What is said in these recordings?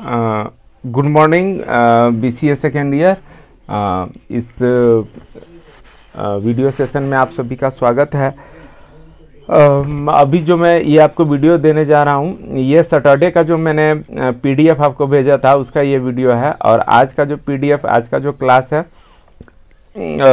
good morning B C second year uh, इस video session में आप सभी का स्वागत है अभी जो मैं ये आपको वीडियो देने जा रहा हूँ ये सैटरडे का जो मैंने पीडीएफ आपको भेजा था उसका ये वीडियो है और आज का जो पीडीएफ आज का जो क्लास है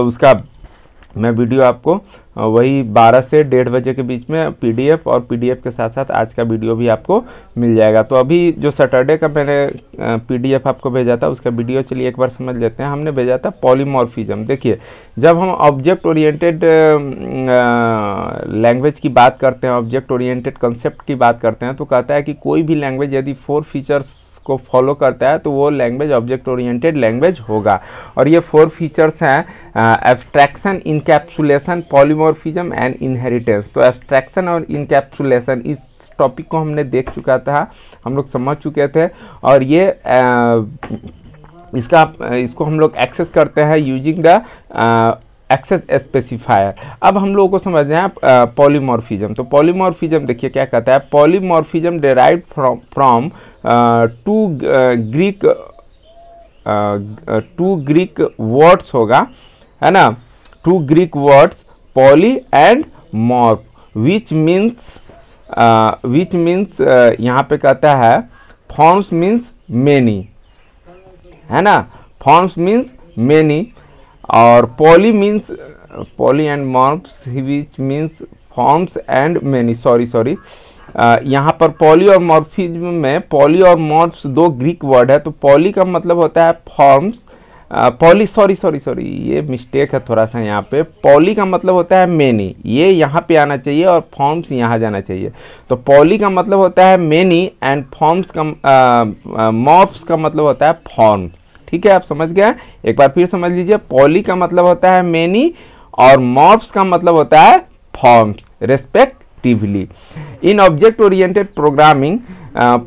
उसका मैं वीडियो आपको वही 12 से डेढ़ बजे के बीच में पीडीएफ और पीडीएफ के साथ साथ आज का वीडियो भी आपको मिल जाएगा तो अभी जो सैटरडे का मैंने पीडीएफ आपको भेजा था उसका वीडियो चलिए एक बार समझ लेते हैं हमने भेजा था पॉलीमॉर्फिज्म देखिए जब हम ऑब्जेक्ट ओरिएंटेड लैंग्वेज की बात करते हैं ऑब्जेक्ट ओरिएंटेड कंसेप्ट की बात करते हैं तो कहता है कि कोई भी लैंग्वेज यदि फोर फीचर्स को फॉलो करता है तो वो लैंग्वेज ऑब्जेक्ट ओरिएंटेड लैंग्वेज होगा और ये फोर फीचर्स हैं abstraction encapsulation polymorphism and inheritance तो एब्स्ट्रैक्शन और इनकैप्सुलेशन इस टॉपिक को हमने देख चुका था हम लोग समझ चुके थे और ये आ, इसका इसको हम लोग एक्सेस करते हैं यूजिंग द एक्सेस स्पेसिफायर अब हम लोगों को रहे हैं पॉलीमॉर्फिज्म तो पॉलीमॉर्फिज्म देखिए क्या कहता है polymorphism derive from two Greek two Greek words होगा है ना two Greek words poly and morph which means which means यहाँ पे कहता है फॉर्म्स मीन्स मेनी है ना फॉर्म्स मीन्स मेनी और poly means poly and morphs which means forms and many sorry sorry यहाँ पर पॉली और मॉर्फिज्म में पॉली और मॉर्फ्स दो ग्रीक वर्ड है तो पॉली का मतलब होता है forms poly sorry sorry sorry ये मिस्टेक है थोड़ा सा यहाँ पे पॉली का मतलब होता है मैनी ये यहाँ पे आना चाहिए और फॉर्म्स यहाँ जाना चाहिए तो पॉली का मतलब होता है मैनी एंड फॉर्म्स का मॉर्फ्स uh, uh, का मतलब होता है फॉर्म्स ठीक है आप समझ गए एक बार फिर समझ लीजिए पॉली का मतलब होता है मेनी और मॉप्स का मतलब होता है forms respectively in object oriented programming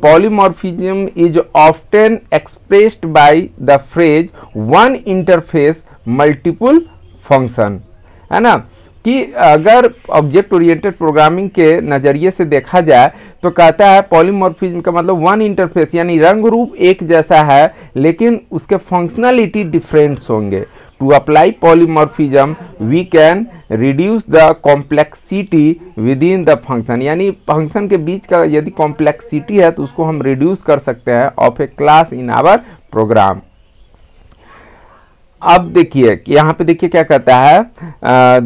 polymorphism is often expressed by the phrase one interface multiple function है ना कि अगर ऑब्जेक्ट ओरिएंटेड प्रोग्रामिंग के नज़रिए से देखा जाए तो कहता है पॉलीमॉर्फिज्म का मतलब वन इंटरफेस यानी रंग रूप एक जैसा है लेकिन उसके फंक्शनलिटी डिफरेंट्स होंगे to apply apply we can reduce the complexity within the function यानी फंक्शन के बीच का यदि कॉम्प्लेक्सिटी है तो उसको हम रिड्यूस कर सकते हैं of a class in our program अब देखिए कि यहाँ पे देखिए क्या कहता है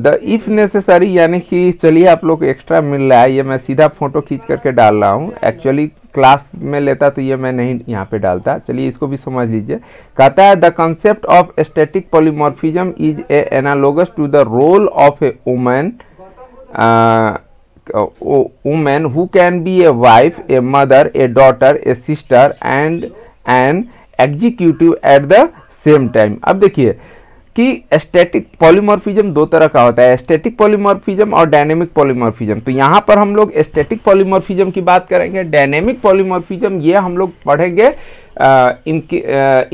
द इफ़ नेसेसरी यानी कि चलिए आप लोग एक्स्ट्रा मिल रहा है ये मैं सीधा फोटो खींच करके डाल रहा हूँ एक्चुअली क्लास में लेता तो ये मैं नहीं यहाँ पे डालता चलिए इसको भी समझ लीजिए कहता है the concept of static polymorphism is a analogous to the role of a women women who can be a wife a mother a daughter a sister and and executive at the same time अब देखिए कि static polymorphism दो तरह का होता है static polymorphism और dynamic polymorphism तो यहाँ पर हम लोग स्टैटिक पॉलीमॉर्फिज्म की बात करेंगे डायनेमिक पॉलीमॉर्फिज्म ये हम लोग पढ़ेंगे इनकी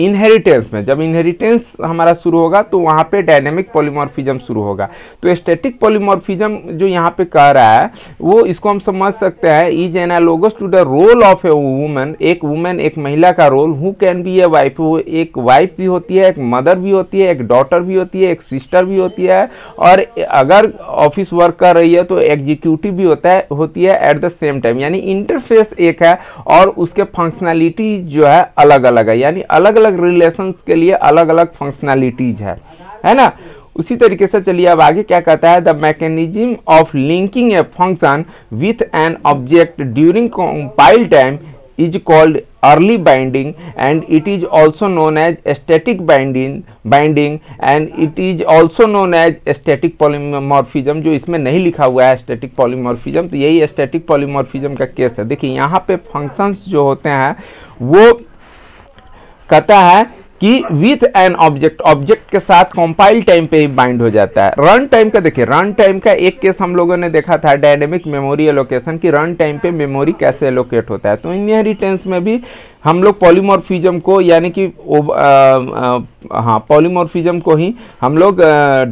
इनहेरिटेंस में जब इनहेरिटेंस हमारा शुरू होगा तो वहाँ पे डायनेमिक पॉलीमॉर्फिज्म शुरू होगा तो स्टैटिक पॉलीमॉर्फिज्म जो यहाँ पे कह रहा है वो इसको हम समझ सकते हैं is analogous to the role of a women एक वुमेन एक महिला का role who can be a wife एक वाइफ भी होती है एक मदर भी होती है एक डॉटर भी होती है एक सिस्टर भी होती है और अगर ऑफिस वर्क कर रही है तो एग्जीक्यूटिव भी होता है होती है एट द सेम टाइम यानी इंटरफेस एक है और उसके फंक्शनैलिटी जो है अलग अलग है यानी अलग अलग रिलेशंस के लिए अलग अलग फंक्शनैलिटीज है है ना उसी तरीके से चलिए अब आगे क्या कहता है the mechanism of linking a function with an object during compile time is called early binding and it is also known as static binding binding and it is also known as static polymorphism जो इसमें नहीं लिखा हुआ है aesthetic polymorphism तो यही aesthetic polymorphism का case है देखिए यहाँ पे फंक्शंस जो होते हैं वो कहता है कि विथ एन ऑब्जेक्ट ऑब्जेक्ट के साथ कंपाइल टाइम पे ही बाइंड हो जाता है रन टाइम का देखिए रन टाइम का एक केस हम लोगों ने देखा था डायनेमिक मेमोरी एलोकेशन की रन टाइम पे मेमोरी कैसे एलोकेट होता है तो इनहेरिटेंस में भी हम लोग पॉलीमोरफिजम को यानी कि हाँ पॉलीमोरफिजम को ही हम लोग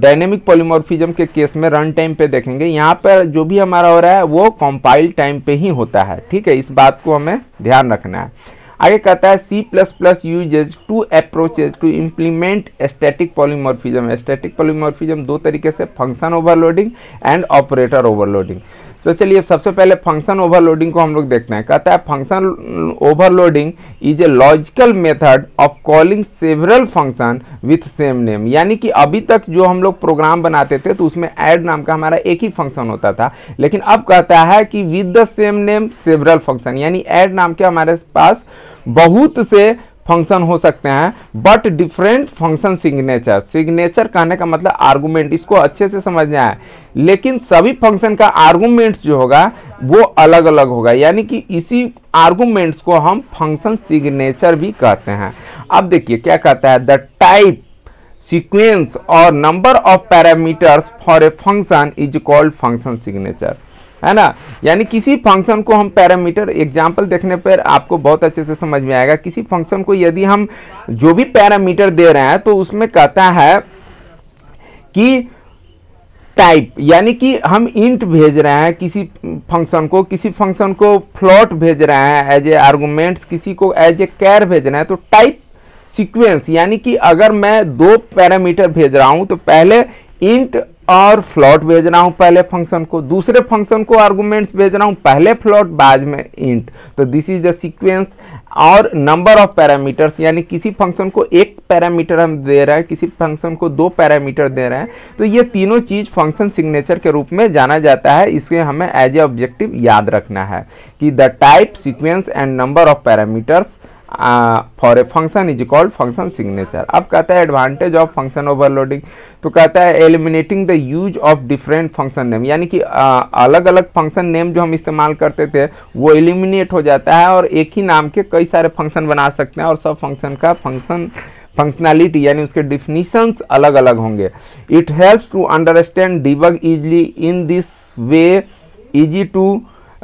डायनेमिक पॉलीमोरफिजम के केस में रन टाइम पे देखेंगे यहाँ पर जो भी हमारा हो रहा है वो कंपाइल टाइम पे ही होता है ठीक है इस बात को हमें ध्यान रखना है आगे कहता है C plus plus uses two approaches to implement static polymorphism static polymorphism दो तरीके से function overloading and operator overloading तो चलिए सबसे पहले फंक्शन ओवरलोडिंग को हम लोग देखते हैं कहता है function overloading is a logical method of calling several function with same name यानी कि अभी तक जो हम लोग प्रोग्राम बनाते थे तो उसमें ऐड नाम का हमारा एक ही फंक्शन होता था लेकिन अब कहता है कि with the same name several function यानी ऐड नाम के हमारे पास बहुत से फंक्शन हो सकते हैं but different function signature signature कहने का मतलब आर्गूमेंट इसको अच्छे से समझना है लेकिन सभी फंक्शन का आर्गूमेंट्स जो होगा वो अलग अलग होगा यानी कि इसी आर्गूमेंट्स को हम फंक्शन सिग्नेचर भी कहते हैं अब देखिए क्या कहता है द टाइप सीक्वेंस और number of parameters for a function is called function signature है ना यानी किसी फंक्शन को हम पैरामीटर एग्जाम्पल देखने पर आपको बहुत अच्छे से समझ में आएगा किसी फंक्शन को यदि हम जो भी पैरामीटर दे रहे हैं तो उसमें कहता है कि टाइप यानी कि हम इंट भेज रहे हैं किसी फंक्शन को किसी फंक्शन को फ्लॉट भेज रहे हैं एज ए आर्गूमेंट्स किसी को एज ए कैर भेज रहे हैं तो टाइप सीक्वेंस यानी कि अगर मैं दो पैरामीटर भेज रहा हूं तो पहले इंट और फ्लॉट भेज रहा हूँ पहले फंक्शन को दूसरे फंक्शन को आर्गूमेंट्स भेज रहा हूँ पहले फ्लॉट बाद में इंट तो दिस इज द सीक्वेंस और नंबर ऑफ पैरामीटर्स यानी किसी फंक्शन को एक पैरामीटर हम दे रहे हैं किसी फंक्शन को दो पैरामीटर दे रहे हैं तो ये तीनों चीज़ फंक्शन सिग्नेचर के रूप में जाना जाता है इसके हमें एज ए ऑब्जेक्टिव याद रखना है कि the type sequence and number of parameters for a function is called function signature अब कहता है एडवांटेज ऑफ फंक्शन ओवरलोडिंग तो कहता है eliminating the use of different function name यानी कि आ, अलग अलग फंक्शन नेम जो हम इस्तेमाल करते थे वो एलिमिनेट हो जाता है और एक ही नाम के कई सारे फंक्शन बना सकते हैं और सब फंक्शन का फंक्शन फंक्शनैलिटी यानी उसके डिफिनीशंस अलग अलग होंगे it helps to understand debug easily in this way easy to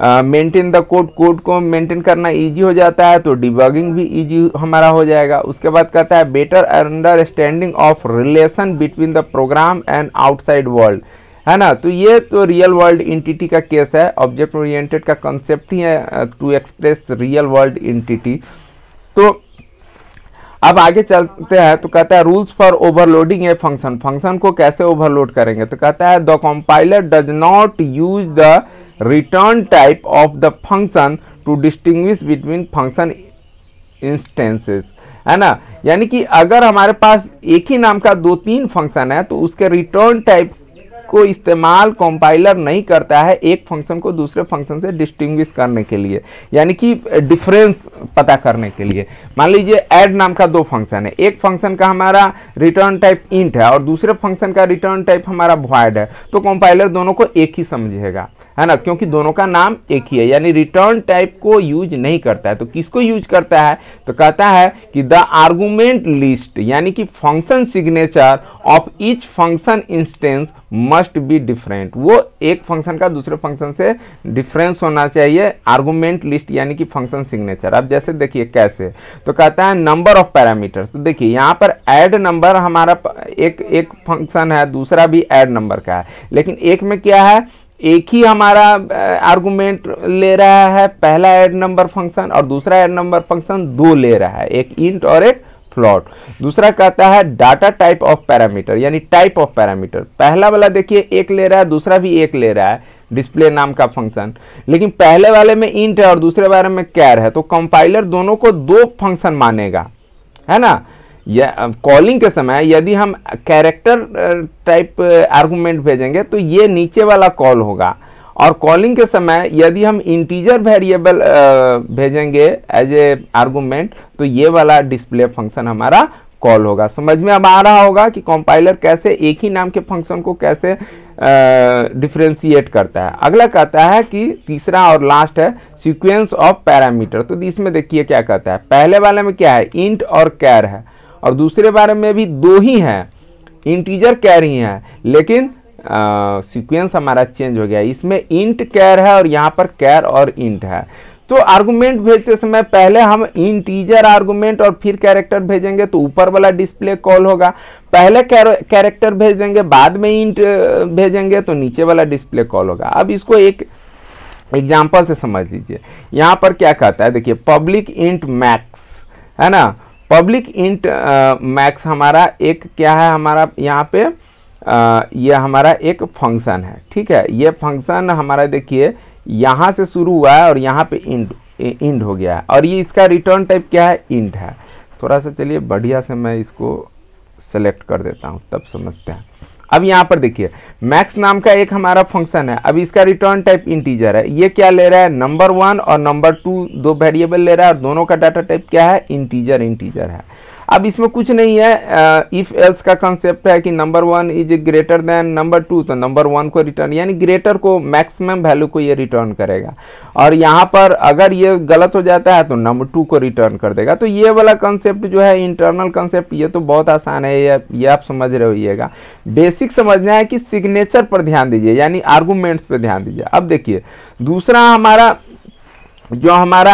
maintain the code code को मेंटेन करना इजी हो जाता है तो डिबगिंग भी इजी हमारा हो जाएगा उसके बाद कहता है better understanding of relation between the program and outside world है ना तो ये तो रियल वर्ल्ड इंटिटी का केस है ऑब्जेक्ट ओरिएंटेड का कंसेप्ट ही है to express real world entity तो अब आगे चलते हैं तो कहता है rules for overloading a function function को कैसे ओवरलोड करेंगे तो कहता है the compiler does not use the return type of the function to distinguish between function instances है ना यानी कि अगर हमारे पास एक ही नाम का दो तीन फंक्शन है तो उसके रिटर्न टाइप को इस्तेमाल कंपाइलर नहीं करता है एक फंक्शन को दूसरे फंक्शन से डिस्टिंग्विश करने के लिए यानी कि डिफरेंस पता करने के लिए मान लीजिए ऐड नाम का दो फंक्शन है एक फंक्शन का हमारा रिटर्न टाइप इंट है और दूसरे फंक्शन का रिटर्न टाइप हमारा वॉयड है तो कंपाइलर दोनों को एक ही समझेगा है ना क्योंकि दोनों का नाम एक ही है यानी रिटर्न टाइप को यूज नहीं करता है तो किसको यूज करता है तो कहता है कि द आर्गूमेंट लिस्ट यानी कि function signature of each function instance must be different वो एक फंक्शन का दूसरे फंक्शन से डिफरेंस होना चाहिए आर्गूमेंट लिस्ट यानी कि फंक्शन सिग्नेचर अब जैसे देखिए कैसे तो कहता है नंबर ऑफ पैरामीटर तो देखिए यहाँ पर एड नंबर हमारा एक एक फंक्शन है दूसरा भी एड नंबर का है लेकिन एक में क्या है एक ही हमारा आर्गूमेंट ले रहा है पहला एड नंबर फंक्शन और दूसरा एड नंबर फंक्शन दो ले रहा है एक इंट और एक फ्लॉट दूसरा कहता है डाटा टाइप ऑफ पैरामीटर यानी टाइप ऑफ पैरामीटर पहला वाला देखिए एक ले रहा है दूसरा भी एक ले रहा है डिस्प्ले नाम का फंक्शन लेकिन पहले वाले में इंट है और दूसरे वाले में कैर है तो कंपाइलर दोनों को दो फंक्शन मानेगा है ना या कॉलिंग के समय यदि हम कैरेक्टर टाइप आर्गूमेंट भेजेंगे तो ये नीचे वाला कॉल होगा और कॉलिंग के समय यदि हम इंटीजर वेरिएबल भेजेंगे एज ए आर्गूमेंट तो ये वाला डिस्प्ले फंक्शन हमारा कॉल होगा समझ में अब आ रहा होगा कि कंपाइलर कैसे एक ही नाम के फंक्शन को कैसे डिफ्रेंशिएट करता है अगला कहता है कि तीसरा और लास्ट है सीक्वेंस ऑफ पैरामीटर तो इसमें देखिए क्या कहता है पहले वाले में क्या है इंट और कैर है और दूसरे बारे में भी दो ही हैं इंटीजर कैरी हैं लेकिन सीक्वेंस हमारा चेंज हो गया इसमें इंट कैर है और यहाँ पर कैर और इंट है तो आर्गुमेंट भेजते समय पहले हम इंटीजर आर्गुमेंट और फिर कैरेक्टर भेजेंगे तो ऊपर वाला डिस्प्ले कॉल होगा पहले कैरेक्टर भेज देंगे बाद में इंट भेजेंगे तो नीचे वाला डिस्प्ले कॉल होगा अब इसको एक एग्जाम्पल से समझ लीजिए यहाँ पर क्या कहता है देखिए पब्लिक इंट मैक्स है ना पब्लिक इंट मैक्स हमारा एक क्या है हमारा यहाँ पे आ, uh, ये हमारा एक फंक्शन है ठीक है ये फंक्शन हमारा देखिए यहाँ से शुरू हुआ है और यहाँ पे इंड इंड हो गया है और ये इसका रिटर्न टाइप क्या है इंट है थोड़ा सा चलिए बढ़िया से मैं इसको सेलेक्ट कर देता हूँ तब समझते हैं अब यहाँ पर देखिए मैक्स नाम का एक हमारा फंक्शन है अब इसका रिटर्न टाइप इंटीजर है ये क्या ले रहा है नंबर वन और नंबर टू दो वेरिएबल ले रहा है और दोनों का डाटा टाइप क्या है इंटीजर इंटीजर है अब इसमें कुछ नहीं है इफ़ एल्स का कंसेप्ट है कि number one is greater than number two तो नंबर वन को रिटर्न यानी ग्रेटर को मैक्सिमम वैल्यू को ये रिटर्न करेगा और यहाँ पर अगर ये गलत हो जाता है तो नंबर टू को रिटर्न कर देगा तो ये वाला कंसेप्ट जो है इंटरनल कंसेप्ट ये तो बहुत आसान है ये ये आप समझ रहे होइएगा बेसिक समझना है कि सिग्नेचर पर ध्यान दीजिए यानी आर्गूमेंट्स पर ध्यान दीजिए अब देखिए दूसरा हमारा जो हमारा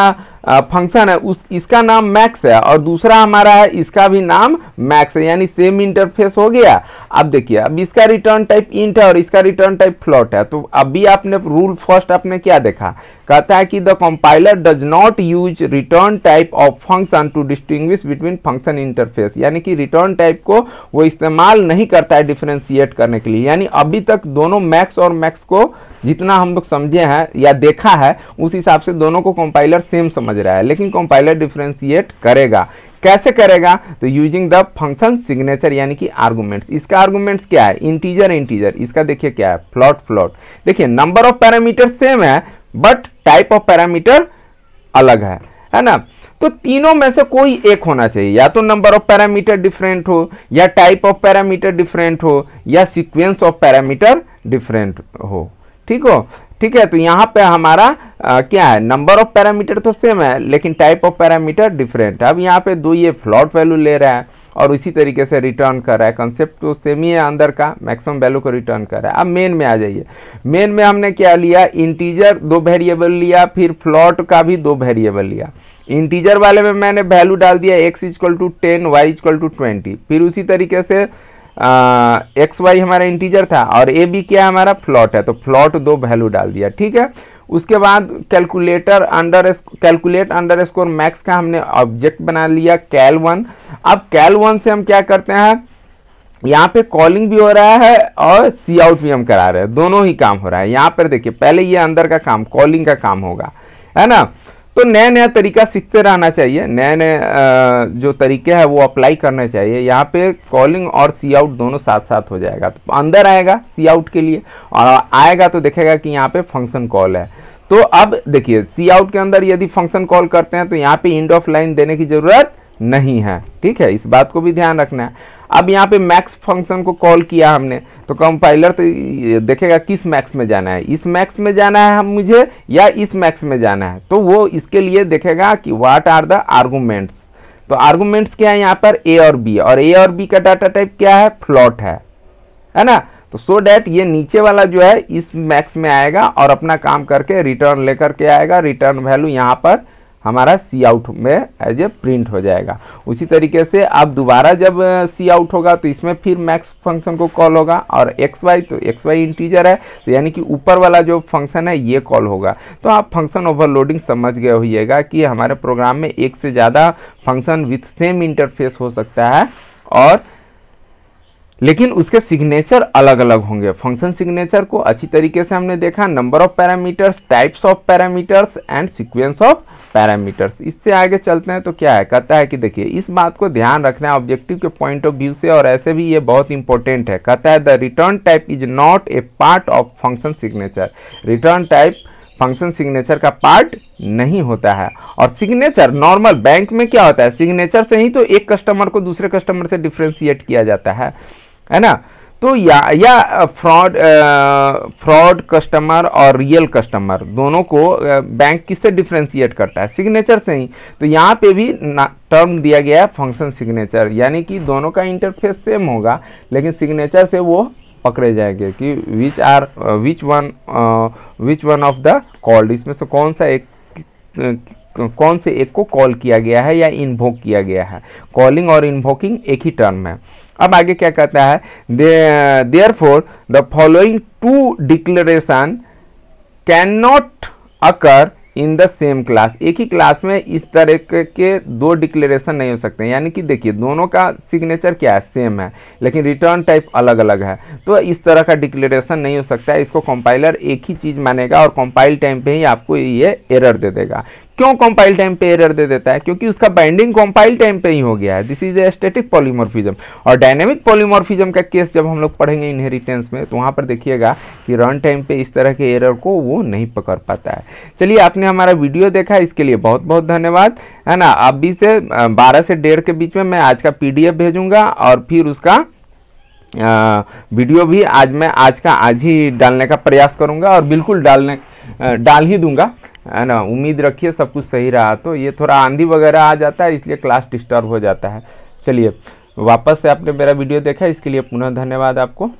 फंक्शन है उस इसका नाम मैक्स है और दूसरा हमारा है इसका भी नाम मैक्स है यानी सेम इंटरफेस हो गया अब देखिए अब इसका रिटर्न टाइप इंट है और इसका रिटर्न टाइप फ्लॉट है तो अभी आपने रूल फर्स्ट आपने क्या देखा कहता है कि the compiler does not use return type of function to distinguish between function interface यानी कि रिटर्न टाइप को वो इस्तेमाल नहीं करता है डिफ्रेंशिएट करने के लिए यानी अभी तक दोनों मैक्स और मैक्स को जितना हम लोग समझे हैं या देखा है उस हिसाब से दोनों को कंपाइलर सेम समझ समझ रहा है लेकिन कंपाइलर डिफ्रेंशिएट करेगा कैसे करेगा तो यूजिंग द फंक्शन सिग्नेचर यानी कि आर्गूमेंट्स इसका आर्गूमेंट्स क्या है इंटीजर इंटीजर इसका देखिए क्या है फ्लॉट फ्लॉट देखिए नंबर ऑफ पैरामीटर सेम है बट टाइप ऑफ पैरामीटर अलग है है ना तो तीनों में से कोई एक होना चाहिए या तो नंबर ऑफ पैरामीटर डिफरेंट हो या टाइप ऑफ पैरामीटर डिफरेंट हो या सीक्वेंस ऑफ पैरामीटर डिफरेंट हो ठीक हो ठीक है तो यहाँ पे हमारा आ, क्या है नंबर ऑफ पैरामीटर तो सेम है लेकिन टाइप ऑफ पैरामीटर डिफरेंट है अब यहाँ पे दो ये फ्लॉट वैल्यू ले रहा है और उसी तरीके से रिटर्न कर रहा है कंसेप्ट तो सेम ही है अंदर का मैक्सिमम वैल्यू को रिटर्न कर रहा है अब मेन में आ जाइए मेन में हमने क्या लिया इंटीजर दो वेरिएबल लिया फिर फ्लॉट का भी दो वेरिएबल लिया इंटीजर वाले में मैंने वैल्यू डाल दिया x equal to ten y equal to twenty फिर उसी तरीके से एक्स वाई हमारा इंटीजर था और ए बी क्या हमारा फ्लॉट है तो फ्लॉट दो वैल्यू डाल दिया ठीक है उसके बाद calculator under calculate underscore max का हमने ऑब्जेक्ट बना लिया कैल वन अब कैल वन से हम क्या करते हैं यहाँ पे कॉलिंग भी हो रहा है और सी आउट भी हम करा रहे हैं दोनों ही काम हो रहा है यहाँ पर देखिए पहले ये अंदर का काम कॉलिंग का काम होगा है ना तो नया नया तरीका सीखते रहना चाहिए नए नए जो तरीके हैं वो अप्लाई करने चाहिए यहाँ पे कॉलिंग और सी आउट दोनों साथ साथ हो जाएगा तो अंदर आएगा सी आउट के लिए और आएगा तो देखेगा कि यहाँ पे फंक्शन कॉल है तो अब देखिए सी आउट के अंदर यदि फंक्शन कॉल करते हैं तो यहाँ पे इंड ऑफ लाइन देने की ज़रूरत नहीं है ठीक है इस बात को भी ध्यान रखना है अब यहाँ पे मैक्स फंक्शन को कॉल किया हमने तो कंपाइलर तो देखेगा किस मैक्स में जाना है इस मैक्स में जाना है हम मुझे या इस मैक्स में जाना है तो वो इसके लिए देखेगा कि वाट आर द आर्गूमेंट्स तो आर्गूमेंट्स क्या है यहाँ पर ए और बी और ए और बी का डाटा टाइप क्या है फ्लॉट है है ना तो सो so डैट ये नीचे वाला जो है इस मैक्स में आएगा और अपना काम करके रिटर्न लेकर के आएगा रिटर्न वैल्यू यहाँ पर हमारा सी आउट में एज ए प्रिंट हो जाएगा उसी तरीके से आप दोबारा जब सी आउट होगा तो इसमें फिर मैक्स फंक्शन को कॉल होगा और एक्स वाई तो एक्स वाई इंटीजर है तो यानी कि ऊपर वाला जो फंक्शन है ये कॉल होगा तो आप फंक्शन ओवरलोडिंग समझ गए होइएगा कि हमारे प्रोग्राम में एक से ज़्यादा फंक्शन विथ सेम इंटरफेस हो सकता है और लेकिन उसके सिग्नेचर अलग अलग होंगे फंक्शन सिग्नेचर को अच्छी तरीके से हमने देखा number of parameters types of parameters and sequence of parameters इससे आगे चलते हैं तो क्या है कहता है कि देखिए इस बात को ध्यान रखना है ऑब्जेक्टिव के पॉइंट ऑफ व्यू से और ऐसे भी ये बहुत इंपॉर्टेंट है कहता है the return type is not a part of function signature return type function signature का पार्ट नहीं होता है और सिग्नेचर नॉर्मल बैंक में क्या होता है सिग्नेचर से ही तो एक कस्टमर को दूसरे कस्टमर से डिफ्रेंशिएट किया जाता है है ना तो या या फ्रॉड फ्रॉड कस्टमर और रियल कस्टमर दोनों को बैंक किससे डिफ्रेंशिएट करता है सिग्नेचर से ही तो यहाँ पे भी टर्म दिया गया है फंक्शन सिग्नेचर यानी कि दोनों का इंटरफेस सेम होगा लेकिन सिग्नेचर से वो पकड़े जाएंगे कि which are which one which one of the called इसमें से कौन सा एक कौन से एक को कॉल किया गया है या इन्वोक किया गया है कॉलिंग और इन्वोकिंग एक ही टर्म है अब आगे क्या कहता है therefore the following two declaration can not occur in the same class एक ही क्लास में इस तरह के दो डिक्लेरेशन नहीं हो सकते यानी कि देखिए दोनों का सिग्नेचर क्या है सेम है लेकिन रिटर्न टाइप अलग अलग है तो इस तरह का डिक्लेरेशन नहीं हो सकता है इसको कंपाइलर एक ही चीज़ मानेगा और कंपाइल टाइम पे ही आपको ये एरर दे देगा क्यों कंपाइल टाइम पे एरर दे देता है क्योंकि उसका बाइंडिंग कंपाइल टाइम पे ही हो गया है this is a static polymorphism और डायनेमिक पॉलीमोर्फिज्म का केस जब हम लोग पढ़ेंगे इनहेरिटेंस में तो वहां पर देखिएगा कि रन टाइम पे इस तरह के एरर को वो नहीं पकड़ पाता है चलिए आपने हमारा वीडियो देखा इसके लिए बहुत बहुत धन्यवाद है ना अभी से बारह से डेढ़ के बीच में मैं आज का पी भेजूंगा और फिर उसका आ, वीडियो भी आज मैं आज का आज ही डालने का प्रयास करूंगा और बिल्कुल डालने डाल ही दूंगा है ना उम्मीद रखिए सब कुछ सही रहा तो ये थोड़ा आंधी वगैरह आ जाता है इसलिए क्लास डिस्टर्ब हो जाता है चलिए वापस से आपने मेरा वीडियो देखा इसके लिए पुनः धन्यवाद आपको